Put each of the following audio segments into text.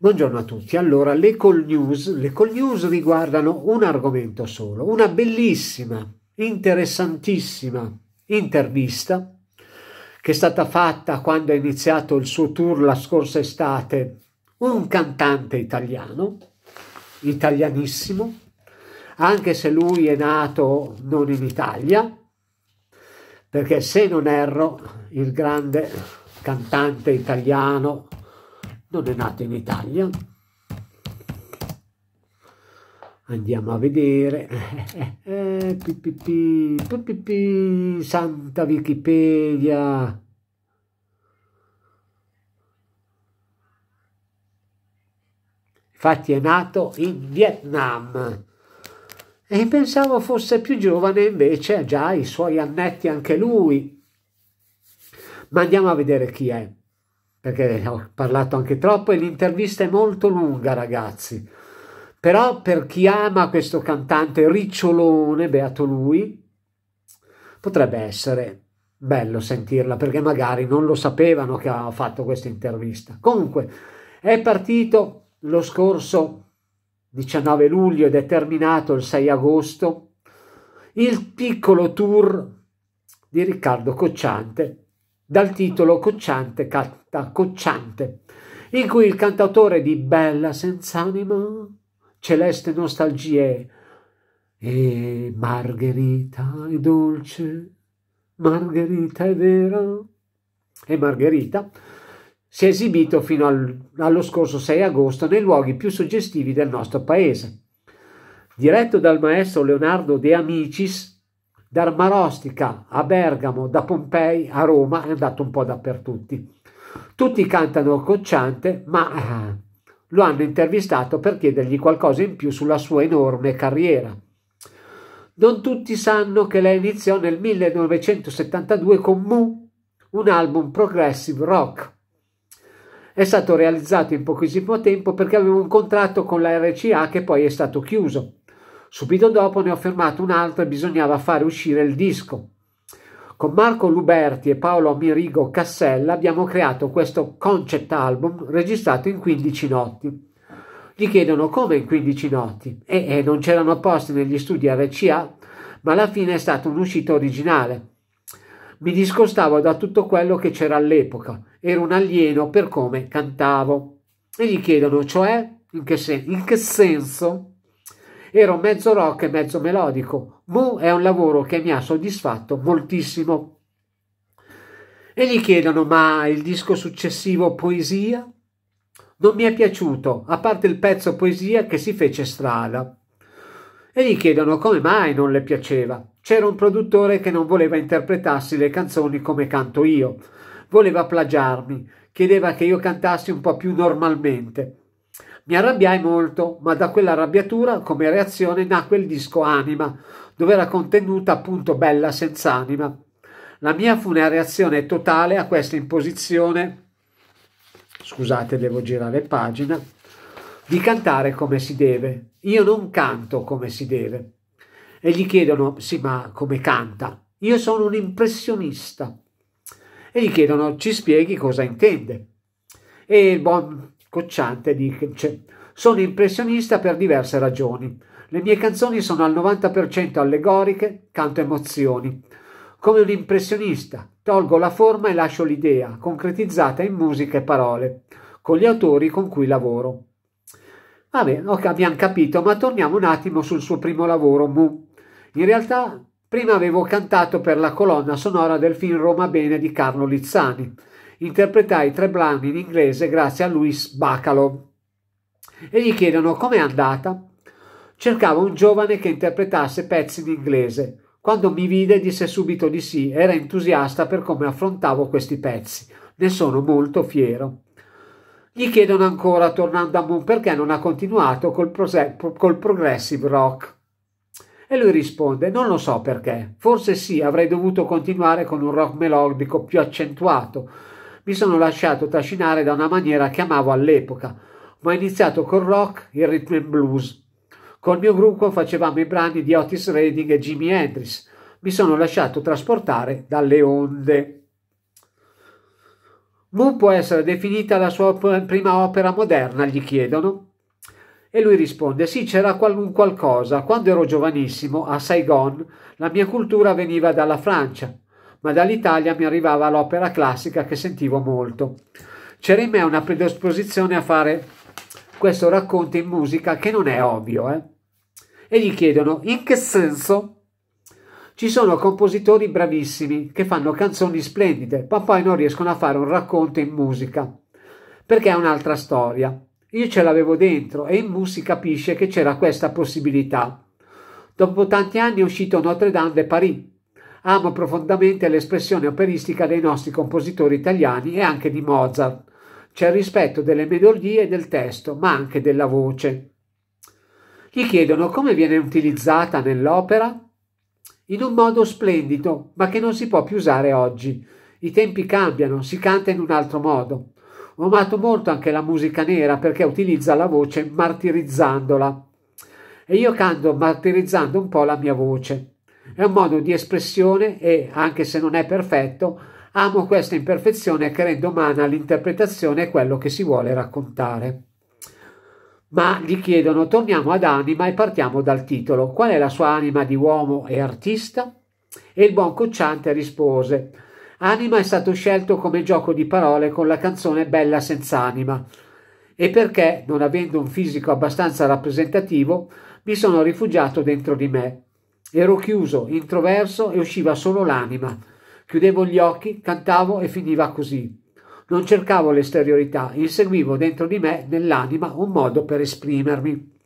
Buongiorno a tutti. Allora, le call news, le call news riguardano un argomento solo, una bellissima, interessantissima intervista che è stata fatta quando è iniziato il suo tour la scorsa estate un cantante italiano, italianissimo, anche se lui è nato non in Italia, perché se non erro il grande cantante italiano non è nato in Italia. Andiamo a vedere. Eh, pipipi, Santa Wikipedia. Infatti è nato in Vietnam e pensavo fosse più giovane, invece ha già i suoi annetti anche lui. Ma andiamo a vedere chi è perché ho parlato anche troppo e l'intervista è molto lunga ragazzi. Però per chi ama questo cantante ricciolone, beato lui, potrebbe essere bello sentirla perché magari non lo sapevano che ha fatto questa intervista. Comunque è partito lo scorso 19 luglio ed è terminato il 6 agosto il piccolo tour di Riccardo Cocciante dal titolo Cocciante canta Cocciante, in cui il cantautore di Bella senz'anima, Celeste nostalgie e Margherita è dolce, Margherita è vera e Margherita si è esibito fino al, allo scorso 6 agosto nei luoghi più suggestivi del nostro paese. Diretto dal maestro Leonardo De Amicis, da Marostica a Bergamo, da Pompei a Roma, è andato un po' dappertutto. Tutti cantano Cocciante, ma eh, lo hanno intervistato per chiedergli qualcosa in più sulla sua enorme carriera. Non tutti sanno che lei iniziò nel 1972 con Mu, un album progressive rock. È stato realizzato in pochissimo tempo perché aveva un contratto con la RCA che poi è stato chiuso. Subito dopo ne ho fermato un altro e bisognava fare uscire il disco. Con Marco Luberti e Paolo Mirigo Cassella abbiamo creato questo concept album registrato in 15 notti. Gli chiedono come in 15 notti e, e non c'erano posti negli studi RCA, ma alla fine è stata un'uscita originale. Mi discostavo da tutto quello che c'era all'epoca, ero un alieno per come cantavo. E gli chiedono, cioè, in che, sen- in che senso? ero mezzo rock e mezzo melodico. Mu è un lavoro che mi ha soddisfatto moltissimo. E gli chiedono: Ma il disco successivo, Poesia? Non mi è piaciuto, a parte il pezzo Poesia che si fece strada. E gli chiedono come mai non le piaceva. C'era un produttore che non voleva interpretarsi le canzoni come canto io. Voleva plagiarmi, chiedeva che io cantassi un po' più normalmente. Mi arrabbiai molto, ma da quell'arrabbiatura come reazione nacque il disco Anima, dove era contenuta appunto Bella senza anima. La mia fu una reazione totale a questa imposizione, scusate devo girare pagina, di cantare come si deve. Io non canto come si deve. E gli chiedono, sì ma come canta? Io sono un impressionista. E gli chiedono, ci spieghi cosa intende? E il buon scocciante dice cioè, sono impressionista per diverse ragioni. Le mie canzoni sono al 90% allegoriche, canto emozioni. Come un impressionista, tolgo la forma e lascio l'idea, concretizzata in musica e parole, con gli autori con cui lavoro. Vabbè, ok, abbiamo capito, ma torniamo un attimo sul suo primo lavoro, Mu. In realtà, prima avevo cantato per la colonna sonora del film Roma Bene di Carlo Lizzani, interpretai tre brani in inglese grazie a Luis Bacalo. E gli chiedono com'è andata. Cercavo un giovane che interpretasse pezzi in inglese. Quando mi vide disse subito di sì, era entusiasta per come affrontavo questi pezzi. Ne sono molto fiero. Gli chiedono ancora, tornando a Moon, perché non ha continuato col, col progressive rock. E lui risponde: Non lo so perché. Forse sì, avrei dovuto continuare con un rock melodico più accentuato, mi sono lasciato trascinare da una maniera che amavo all'epoca, ma ho iniziato col rock e il rhythm and blues. Col mio gruppo facevamo i brani di Otis Redding e Jimi Hendrix. Mi sono lasciato trasportare dalle onde. Mu può essere definita la sua prima opera moderna, gli chiedono. E lui risponde: Sì, c'era qualun qualcosa. Quando ero giovanissimo a Saigon, la mia cultura veniva dalla Francia ma dall'Italia mi arrivava l'opera classica che sentivo molto. C'era in me una predisposizione a fare questo racconto in musica che non è ovvio. Eh? E gli chiedono in che senso? Ci sono compositori bravissimi che fanno canzoni splendide, ma poi non riescono a fare un racconto in musica, perché è un'altra storia. Io ce l'avevo dentro e in Mu si capisce che c'era questa possibilità. Dopo tanti anni è uscito Notre Dame de Paris, Amo profondamente l'espressione operistica dei nostri compositori italiani e anche di Mozart. C'è il rispetto delle melodie e del testo, ma anche della voce. Gli chiedono come viene utilizzata nell'opera? In un modo splendido, ma che non si può più usare oggi. I tempi cambiano, si canta in un altro modo. Ho amato molto anche la musica nera perché utilizza la voce martirizzandola. E io canto martirizzando un po' la mia voce. È un modo di espressione e, anche se non è perfetto, amo questa imperfezione che rende umana l'interpretazione e quello che si vuole raccontare. Ma gli chiedono, torniamo ad anima e partiamo dal titolo. Qual è la sua anima di uomo e artista? E il buon cocciante rispose, Anima è stato scelto come gioco di parole con la canzone Bella senza anima e perché, non avendo un fisico abbastanza rappresentativo, mi sono rifugiato dentro di me. Ero chiuso, introverso e usciva solo l'anima. Chiudevo gli occhi, cantavo e finiva così. Non cercavo l'esteriorità, inseguivo dentro di me, nell'anima, un modo per esprimermi.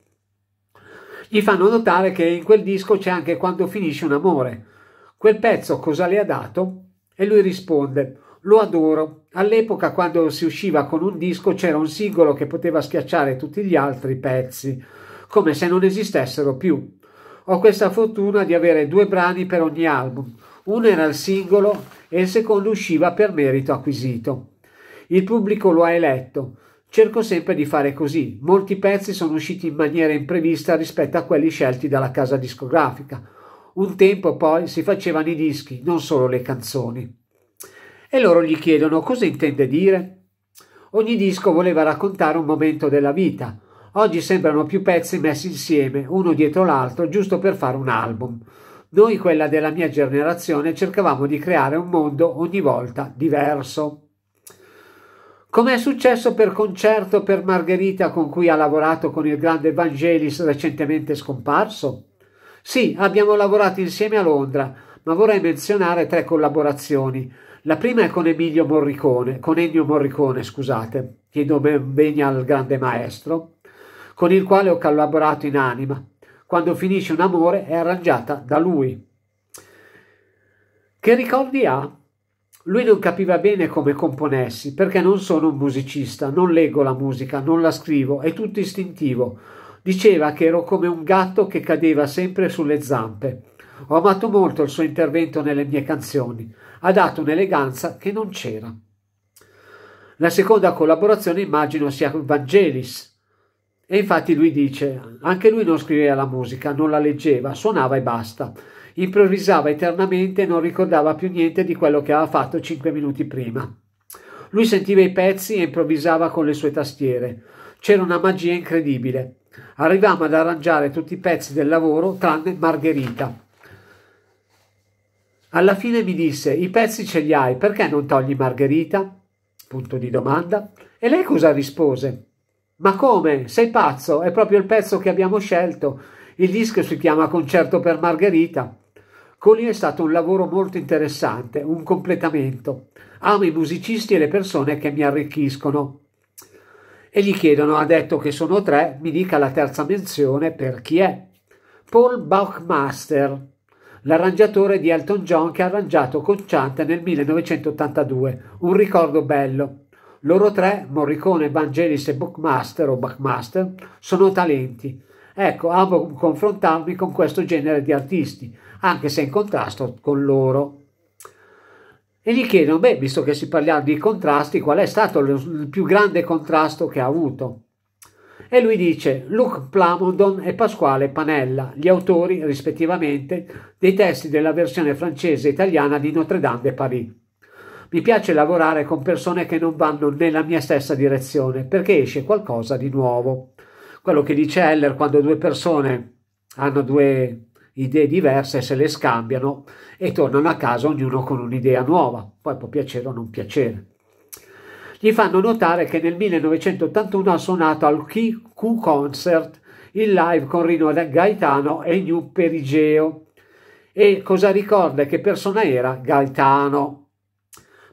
Gli fanno notare che in quel disco c'è anche quando finisce un amore. Quel pezzo cosa le ha dato? E lui risponde, lo adoro. All'epoca quando si usciva con un disco c'era un singolo che poteva schiacciare tutti gli altri pezzi, come se non esistessero più. Ho questa fortuna di avere due brani per ogni album. Uno era il singolo e il secondo usciva per merito acquisito. Il pubblico lo ha eletto. Cerco sempre di fare così. Molti pezzi sono usciti in maniera imprevista rispetto a quelli scelti dalla casa discografica. Un tempo poi si facevano i dischi, non solo le canzoni. E loro gli chiedono cosa intende dire. Ogni disco voleva raccontare un momento della vita, Oggi sembrano più pezzi messi insieme, uno dietro l'altro, giusto per fare un album. Noi, quella della mia generazione, cercavamo di creare un mondo ogni volta diverso. Com'è successo per concerto per Margherita con cui ha lavorato con il grande Vangelis recentemente scomparso? Sì, abbiamo lavorato insieme a Londra, ma vorrei menzionare tre collaborazioni. La prima è con Emilio Morricone, con Ennio Morricone, scusate, chiedo benvegna al grande maestro con il quale ho collaborato in anima. Quando finisce un amore è arrangiata da lui. Che ricordi ha? Lui non capiva bene come componessi, perché non sono un musicista, non leggo la musica, non la scrivo, è tutto istintivo. Diceva che ero come un gatto che cadeva sempre sulle zampe. Ho amato molto il suo intervento nelle mie canzoni, ha dato un'eleganza che non c'era. La seconda collaborazione immagino sia con Vangelis, e infatti lui dice, anche lui non scriveva la musica, non la leggeva, suonava e basta. Improvvisava eternamente e non ricordava più niente di quello che aveva fatto cinque minuti prima. Lui sentiva i pezzi e improvvisava con le sue tastiere. C'era una magia incredibile. Arrivavamo ad arrangiare tutti i pezzi del lavoro tranne Margherita. Alla fine mi disse: I pezzi ce li hai, perché non togli Margherita? Punto di domanda. E lei cosa rispose? Ma come? Sei pazzo? È proprio il pezzo che abbiamo scelto. Il disco si chiama Concerto per Margherita. Con lui è stato un lavoro molto interessante, un completamento. Amo i musicisti e le persone che mi arricchiscono. E gli chiedono, ha detto che sono tre, mi dica la terza menzione per chi è. Paul Bachmaster, l'arrangiatore di Elton John che ha arrangiato con Chant nel 1982. Un ricordo bello. Loro tre, Morricone, Vangelis e Buckmaster o Buckmaster, sono talenti. Ecco, amo confrontarmi con questo genere di artisti, anche se in contrasto con loro. E gli chiedono, beh, visto che si parla di contrasti, qual è stato il più grande contrasto che ha avuto? E lui dice Luc Plamondon e Pasquale Panella, gli autori rispettivamente dei testi della versione francese e italiana di Notre Dame de Paris. Mi piace lavorare con persone che non vanno nella mia stessa direzione perché esce qualcosa di nuovo. Quello che dice Heller quando due persone hanno due idee diverse, se le scambiano e tornano a casa ognuno con un'idea nuova, poi può piacere o non piacere. Gli fanno notare che nel 1981 ha suonato al Q Concert in live con Rino Gaetano e New Perigeo. E cosa ricorda che persona era Gaetano?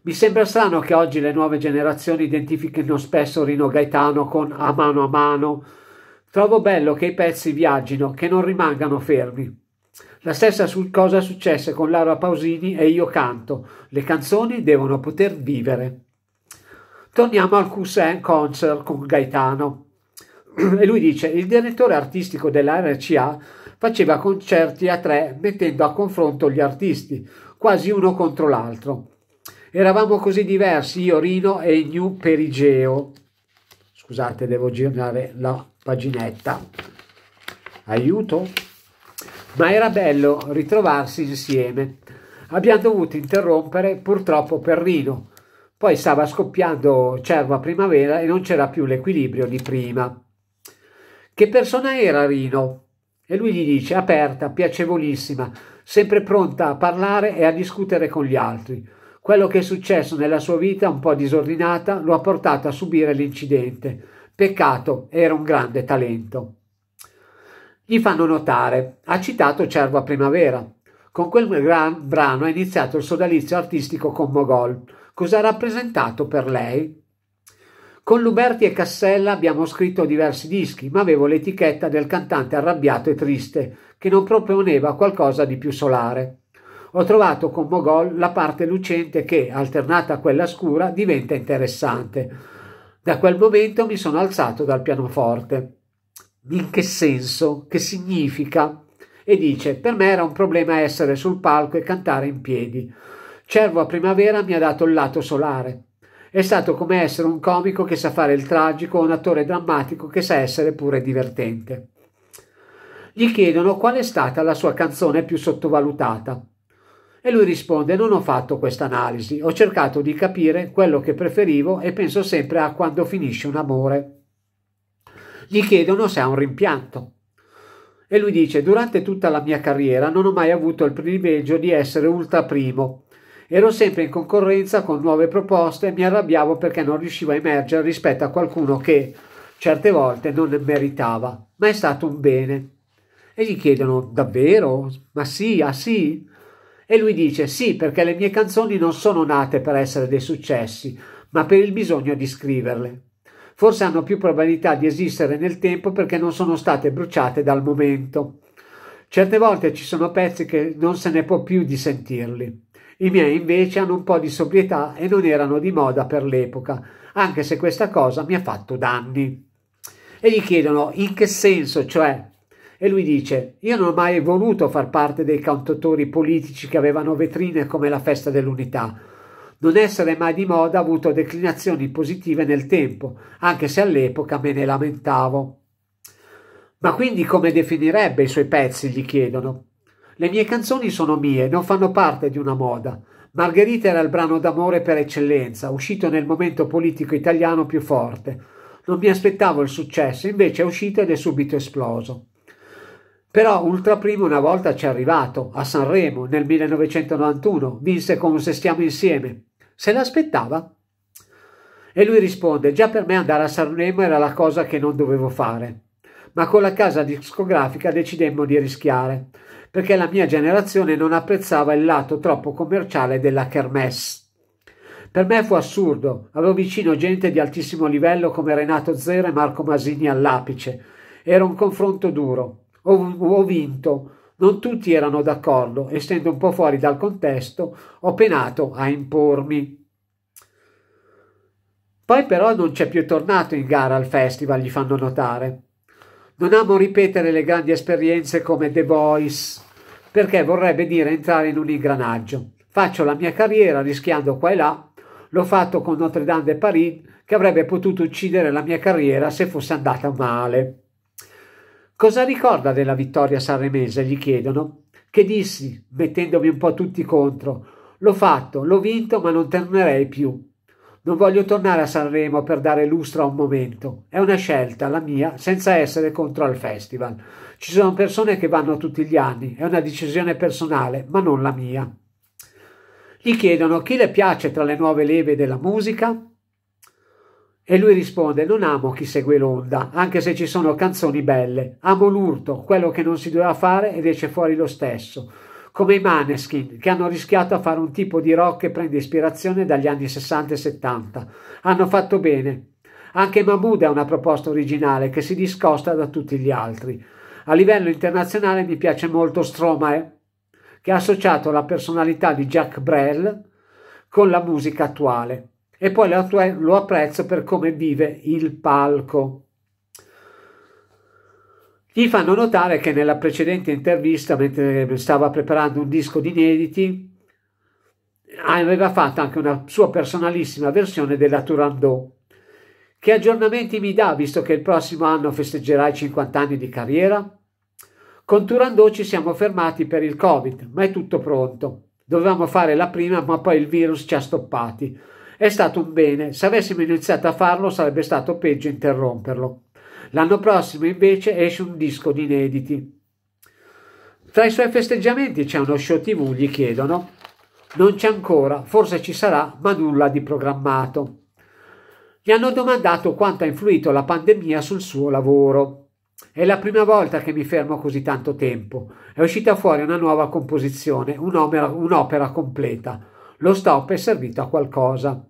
Mi sembra strano che oggi le nuove generazioni identifichino spesso Rino Gaetano con A mano a mano. Trovo bello che i pezzi viaggino, che non rimangano fermi. La stessa cosa successe con Laura Pausini e Io canto. Le canzoni devono poter vivere. Torniamo al Cousin Concert con Gaetano. E lui dice: Il direttore artistico dell'RCA faceva concerti a tre mettendo a confronto gli artisti, quasi uno contro l'altro. Eravamo così diversi, io, Rino e il New Perigeo. Scusate, devo girare la paginetta. Aiuto? Ma era bello ritrovarsi insieme. Abbiamo dovuto interrompere purtroppo per Rino. Poi stava scoppiando cerva primavera e non c'era più l'equilibrio di prima. Che persona era Rino? E lui gli dice, aperta, piacevolissima, sempre pronta a parlare e a discutere con gli altri quello che è successo nella sua vita un po' disordinata lo ha portato a subire l'incidente. Peccato, era un grande talento. Gli fanno notare, ha citato Cervo a primavera. Con quel gran brano ha iniziato il sodalizio artistico con Mogol. Cosa ha rappresentato per lei? Con Luberti e Cassella abbiamo scritto diversi dischi, ma avevo l'etichetta del cantante arrabbiato e triste, che non proponeva qualcosa di più solare ho trovato con Mogol la parte lucente che, alternata a quella scura, diventa interessante. Da quel momento mi sono alzato dal pianoforte. In che senso? Che significa? E dice: Per me era un problema essere sul palco e cantare in piedi. Cervo a primavera mi ha dato il lato solare. È stato come essere un comico che sa fare il tragico o un attore drammatico che sa essere pure divertente. Gli chiedono qual è stata la sua canzone più sottovalutata. E lui risponde non ho fatto questa analisi, ho cercato di capire quello che preferivo e penso sempre a quando finisce un amore. Gli chiedono se ha un rimpianto. E lui dice durante tutta la mia carriera non ho mai avuto il privilegio di essere ultra primo. Ero sempre in concorrenza con nuove proposte e mi arrabbiavo perché non riuscivo a emergere rispetto a qualcuno che certe volte non meritava, ma è stato un bene. E gli chiedono davvero? Ma sì, ah sì? E lui dice sì, perché le mie canzoni non sono nate per essere dei successi, ma per il bisogno di scriverle. Forse hanno più probabilità di esistere nel tempo perché non sono state bruciate dal momento. Certe volte ci sono pezzi che non se ne può più di sentirli. I miei invece hanno un po' di sobrietà e non erano di moda per l'epoca, anche se questa cosa mi ha fatto danni. E gli chiedono in che senso, cioè e lui dice, io non ho mai voluto far parte dei cantatori politici che avevano vetrine come la festa dell'unità. Non essere mai di moda ha avuto declinazioni positive nel tempo, anche se all'epoca me ne lamentavo. Ma quindi come definirebbe i suoi pezzi? gli chiedono. Le mie canzoni sono mie, non fanno parte di una moda. Margherita era il brano d'amore per eccellenza, uscito nel momento politico italiano più forte. Non mi aspettavo il successo, invece è uscito ed è subito esploso. Però Ultra Primo una volta ci è arrivato, a Sanremo, nel 1991, vinse con Se stiamo insieme. Se l'aspettava? E lui risponde, già per me andare a Sanremo era la cosa che non dovevo fare. Ma con la casa discografica decidemmo di rischiare, perché la mia generazione non apprezzava il lato troppo commerciale della kermesse. Per me fu assurdo, avevo vicino gente di altissimo livello come Renato Zero e Marco Masini all'apice. Era un confronto duro, ho, ho vinto. Non tutti erano d'accordo, essendo un po' fuori dal contesto, ho penato a impormi. Poi però non c'è più tornato in gara al festival, gli fanno notare. Non amo ripetere le grandi esperienze come The Voice, perché vorrebbe dire entrare in un ingranaggio. Faccio la mia carriera rischiando qua e là, l'ho fatto con Notre Dame de Paris, che avrebbe potuto uccidere la mia carriera se fosse andata male. Cosa ricorda della vittoria sanremese? Gli chiedono. Che dissi, mettendomi un po' tutti contro. L'ho fatto, l'ho vinto, ma non tornerei più. Non voglio tornare a Sanremo per dare lustro a un momento. È una scelta, la mia, senza essere contro al festival. Ci sono persone che vanno tutti gli anni, è una decisione personale, ma non la mia. Gli chiedono chi le piace tra le nuove leve della musica e lui risponde: Non amo chi segue l'onda, anche se ci sono canzoni belle. Amo l'urto, quello che non si doveva fare ed esce fuori lo stesso. Come i Maneskin, che hanno rischiato a fare un tipo di rock che prende ispirazione dagli anni 60 e 70. Hanno fatto bene. Anche Mahmood ha una proposta originale che si discosta da tutti gli altri. A livello internazionale mi piace molto Stromae, che ha associato la personalità di Jack Brel con la musica attuale e poi lo apprezzo per come vive il palco. Gli fanno notare che nella precedente intervista, mentre stava preparando un disco di inediti, aveva fatto anche una sua personalissima versione della Turandot. Che aggiornamenti mi dà visto che il prossimo anno festeggerà i 50 anni di carriera? Con Turandot ci siamo fermati per il Covid, ma è tutto pronto. Dovevamo fare la prima, ma poi il virus ci ha stoppati. È stato un bene, se avessimo iniziato a farlo sarebbe stato peggio interromperlo. L'anno prossimo invece esce un disco di inediti. Tra i suoi festeggiamenti c'è uno show tv, gli chiedono. Non c'è ancora, forse ci sarà, ma nulla di programmato. Gli hanno domandato quanto ha influito la pandemia sul suo lavoro. È la prima volta che mi fermo così tanto tempo. È uscita fuori una nuova composizione, un'opera, un'opera completa. Lo stop è servito a qualcosa.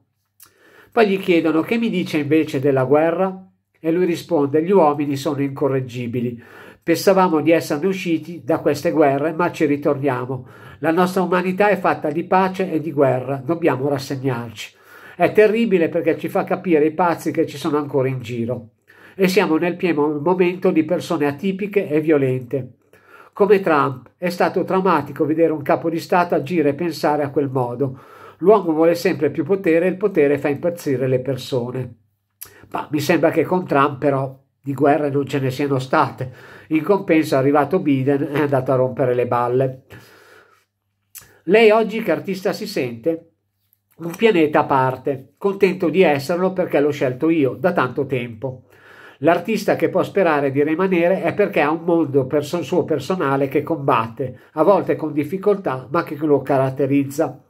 Poi gli chiedono che mi dice invece della guerra? E lui risponde gli uomini sono incorreggibili. Pensavamo di esserne usciti da queste guerre, ma ci ritorniamo. La nostra umanità è fatta di pace e di guerra, dobbiamo rassegnarci. È terribile perché ci fa capire i pazzi che ci sono ancora in giro. E siamo nel pieno momento di persone atipiche e violente. Come Trump, è stato traumatico vedere un capo di Stato agire e pensare a quel modo L'uomo vuole sempre più potere e il potere fa impazzire le persone. Ma mi sembra che con Trump però di guerre non ce ne siano state. In compenso è arrivato Biden e è andato a rompere le balle. Lei oggi che artista si sente? Un pianeta a parte, contento di esserlo perché l'ho scelto io da tanto tempo. L'artista che può sperare di rimanere è perché ha un mondo perso- suo personale che combatte, a volte con difficoltà, ma che lo caratterizza.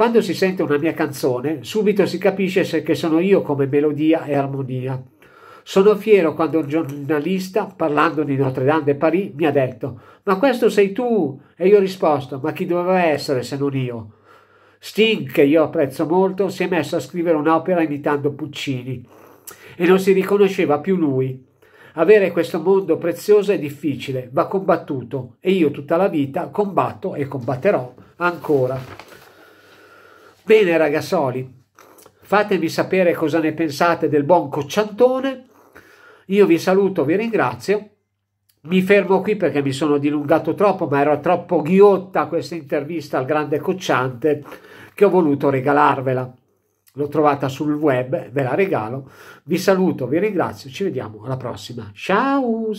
Quando si sente una mia canzone, subito si capisce se che sono io come melodia e armonia. Sono fiero quando un giornalista, parlando di Notre Dame de Paris, mi ha detto: Ma questo sei tu! E io ho risposto: Ma chi doveva essere se non io? Sting, che io apprezzo molto, si è messo a scrivere un'opera imitando Puccini e non si riconosceva più lui. Avere questo mondo prezioso è difficile, va combattuto e io tutta la vita combatto e combatterò ancora. Bene ragazzoli, fatemi sapere cosa ne pensate del buon cocciantone. Io vi saluto, vi ringrazio. Mi fermo qui perché mi sono dilungato troppo, ma era troppo ghiotta questa intervista al grande cocciante che ho voluto regalarvela. L'ho trovata sul web, ve la regalo. Vi saluto, vi ringrazio, ci vediamo alla prossima. Ciao!